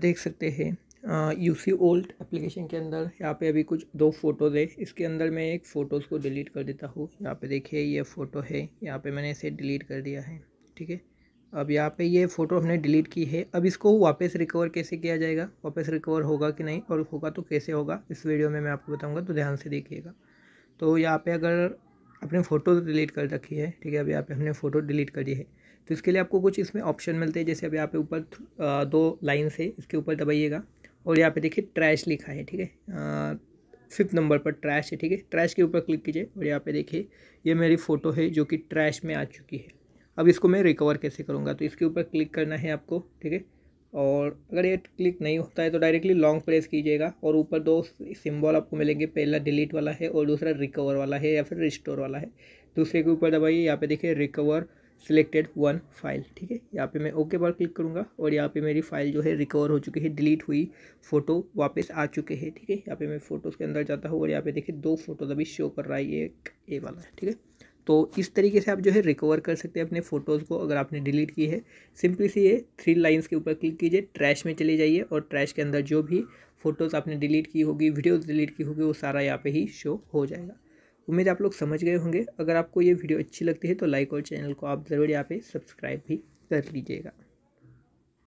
देख सकते हैं यू सी ओल्ड एप्लीकेशन के अंदर यहाँ पे अभी कुछ दो फ़ोटोज़ है इसके अंदर मैं एक फ़ोटोज़ को डिलीट कर देता हूँ यहाँ पे देखिए ये फ़ोटो है यहाँ पे मैंने इसे डिलीट कर दिया है ठीक है अब यहाँ पे ये फ़ोटो हमने डिलीट की है अब इसको वापस रिकवर कैसे किया जाएगा वापस रिकवर होगा कि नहीं और होगा तो कैसे होगा इस वीडियो में मैं आपको बताऊँगा तो ध्यान से देखिएगा तो यहाँ पर अगर अपने फ़ोटो तो डिलीट कर रखी है ठीक है अभी यहाँ पे हमने फ़ोटो डिलीट करी है तो इसके लिए आपको कुछ इसमें ऑप्शन मिलते हैं जैसे अभी यहाँ पे ऊपर दो लाइन से इसके ऊपर दबाइएगा और यहाँ पे देखिए ट्रैश लिखा है ठीक है फिफ्थ नंबर पर ट्रैश है ठीक है ट्रैश के ऊपर क्लिक कीजिए और यहाँ पे देखिए ये मेरी फ़ोटो है जो कि ट्रैश में आ चुकी है अब इसको मैं रिकवर कैसे करूँगा तो इसके ऊपर क्लिक करना है आपको ठीक है और अगर ये क्लिक नहीं होता है तो डायरेक्टली लॉन्ग प्रेस कीजिएगा और ऊपर दो सिंबल आपको मिलेंगे पहला डिलीट वाला है और दूसरा रिकवर वाला है या फिर रिस्टोर वाला है दूसरे के ऊपर दबाइए यहाँ पे देखिए रिकवर सिलेक्टेड वन फाइल ठीक है यहाँ पे मैं ओके पर क्लिक करूँगा और यहाँ पे मेरी फाइल जो है रिकवर हो चुकी है डिलीट हुई फ़ोटो वापस आ चुके हैं ठीक है यहाँ पे मैं फ़ोटोज़ के अंदर जाता हूँ और यहाँ पे देखिए दो फोटोज अभी शो कर रहा है ये एक ए वाला है ठीक है तो इस तरीके से आप जो है रिकवर कर सकते हैं अपने फ़ोटोज़ को अगर आपने डिलीट की है सिंपली से ये थ्री लाइंस के ऊपर क्लिक कीजिए ट्रैश में चले जाइए और ट्रैश के अंदर जो भी फ़ोटोज़ आपने डिलीट की होगी वीडियोज़ डिलीट की होगी वो सारा यहाँ पे ही शो हो जाएगा उम्मीद आप लोग समझ गए होंगे अगर आपको ये वीडियो अच्छी लगती है तो लाइक और चैनल को आप ज़रूर यहाँ पर सब्सक्राइब भी कर लीजिएगा